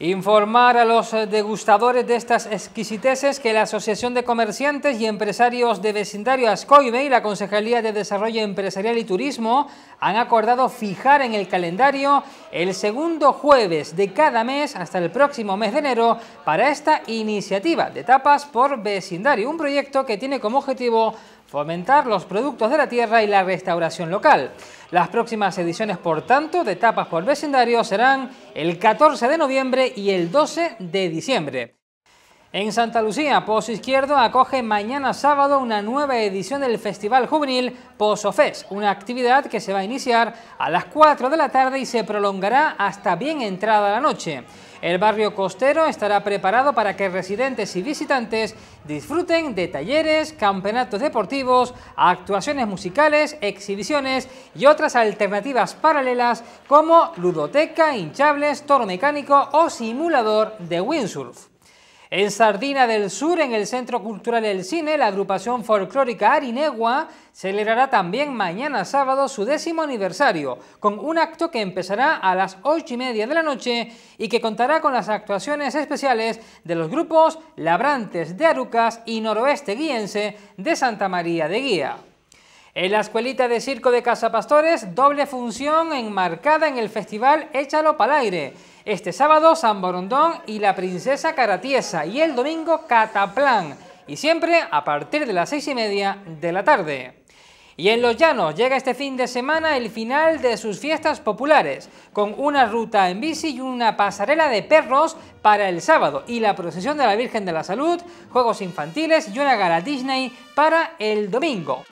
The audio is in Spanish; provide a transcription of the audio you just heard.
Informar a los eh, degustadores de estas exquisiteces que la Asociación de Comerciantes y Empresarios de Vecindario Ascoime y la Concejalía de Desarrollo Empresarial y Turismo han acordado fijar en el calendario el segundo jueves de cada mes hasta el próximo mes de enero para esta iniciativa de tapas por vecindario, un proyecto que tiene como objetivo fomentar los productos de la tierra y la restauración local. Las próximas ediciones, por tanto, de Tapas por Vecindario serán el 14 de noviembre y el 12 de diciembre. En Santa Lucía, Pozo Izquierdo acoge mañana sábado una nueva edición del Festival Juvenil Pozo Fest, una actividad que se va a iniciar a las 4 de la tarde y se prolongará hasta bien entrada la noche. El barrio costero estará preparado para que residentes y visitantes disfruten de talleres, campeonatos deportivos, actuaciones musicales, exhibiciones y otras alternativas paralelas como ludoteca, hinchables, toro mecánico o simulador de windsurf. En Sardina del Sur, en el Centro Cultural del Cine, la agrupación folclórica Arinegua celebrará también mañana sábado su décimo aniversario, con un acto que empezará a las ocho y media de la noche y que contará con las actuaciones especiales de los grupos Labrantes de Arucas y Noroeste Guiense de Santa María de Guía. En la Escuelita de Circo de Casa Pastores, doble función enmarcada en el festival Échalo Aire. Este sábado, San Borondón y la Princesa Caratiesa. Y el domingo, Cataplán. Y siempre a partir de las seis y media de la tarde. Y en Los Llanos llega este fin de semana el final de sus fiestas populares, con una ruta en bici y una pasarela de perros para el sábado, y la procesión de la Virgen de la Salud, juegos infantiles y una gala Disney para el domingo.